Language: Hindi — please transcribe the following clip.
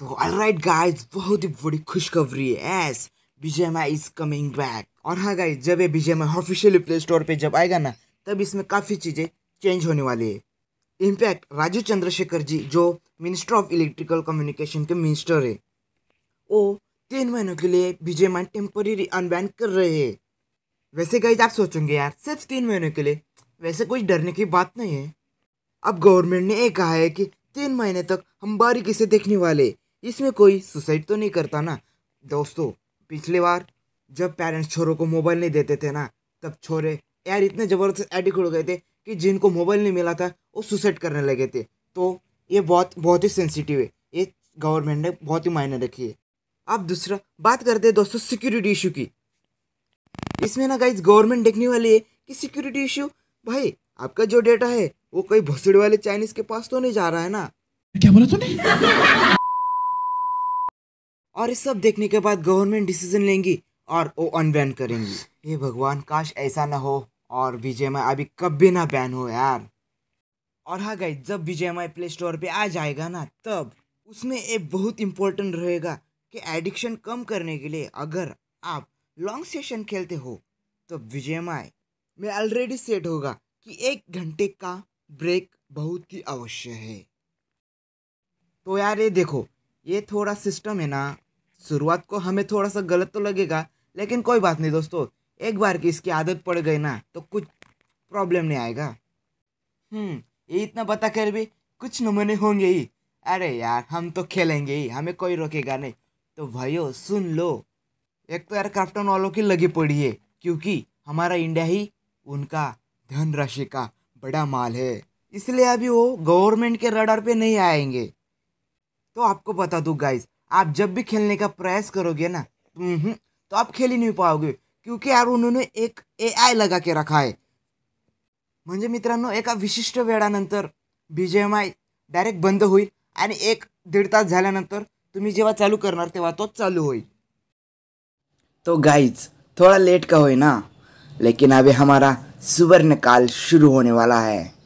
तो ऑल राइट गाइज बहुत ही बड़ी खुशखबरी है एस बीजेमा इज कमिंग बैक और हाँ गाइज जब ये विजय माई ऑफिशियली प्ले स्टोर पर जब आएगा ना तब इसमें काफ़ी चीज़ें चेंज होने वाली है इनफैक्ट राजू चंद्रशेखर जी जो मिनिस्टर ऑफ इलेक्ट्रिकल कम्युनिकेशन के मिनिस्टर है वो तीन महीनों के लिए विजय माई टेम्परेरी अनबैन कर रहे हैं वैसे गाइज आप सोचेंगे यार सिर्फ तीन महीनों के लिए वैसे कुछ डरने की बात नहीं है अब गवर्नमेंट ने ये कहा है कि तीन महीने तक हम बारीकी से देखने वाले इसमें कोई सुसाइड तो नहीं करता ना दोस्तों पिछली बार जब पेरेंट्स छोरों को मोबाइल नहीं देते थे ना तब छोरे यार इतने ज़बरदस्त एडिक्ट हो गए थे कि जिनको मोबाइल नहीं मिला था वो सुसाइड करने लगे थे तो ये बहुत बहुत ही सेंसिटिव है ये गवर्नमेंट ने बहुत ही मायने रखी है अब दूसरा बात करते हैं दोस्तों सिक्योरिटी इशू की इसमें ना गाइज गवर्नमेंट देखने वाली है कि सिक्योरिटी इशू भाई आपका जो डेटा है वो कोई भसड़ वाले चाइनीज के पास तो नहीं जा रहा है ना क्या बोला तूने और ये सब देखने के बाद गवर्नमेंट डिसीजन लेंगी और वो अनबैन करेंगी ये भगवान काश ऐसा ना हो और विजयमय अभी कभी ना बैन हो यार और हाँ गई जब विजयमय प्ले स्टोर पर आ जाएगा ना तब उसमें एक बहुत इम्पोर्टेंट रहेगा कि एडिक्शन कम करने के लिए अगर आप लॉन्ग सेशन खेलते हो तो विजयमय में ऑलरेडी सेट होगा कि एक घंटे का ब्रेक बहुत ही अवश्य है तो यार ये देखो ये थोड़ा सिस्टम है ना शुरुआत को हमें थोड़ा सा गलत तो लगेगा लेकिन कोई बात नहीं दोस्तों एक बार की इसकी आदत पड़ गई ना तो कुछ प्रॉब्लम नहीं आएगा हम्म, ये इतना बता कर भी कुछ नमूने होंगे ही अरे यार हम तो खेलेंगे ही हमें कोई रोकेगा नहीं तो भाइयों सुन लो एक तो यार क्राफ्टन वालों की लगी पड़ी है क्योंकि हमारा इंडिया ही उनका धनराशि का बड़ा माल है इसलिए अभी वो गवर्नमेंट के रडार पे नहीं आएंगे तो आपको बता दूँ गाइज आप जब भी खेलने का प्रयास करोगे ना हम्म, तो आप खेल ही नहीं पाओगे क्योंकि यार उन्होंने एक ए आय लगा के रखा है म्हणजे मित्रांनो एका विशिष्ट वेळानंतर B G M I direct बंद होईल आणि एक दीड तास झाल्यानंतर तुम्ही जेव्हा चालू करणार तेव्हा तो चालू होईल तो गाइज थोड़ा लेट का होई ना लेकिन अभी हमारा सुवर्ण काल शुरू होने वाला है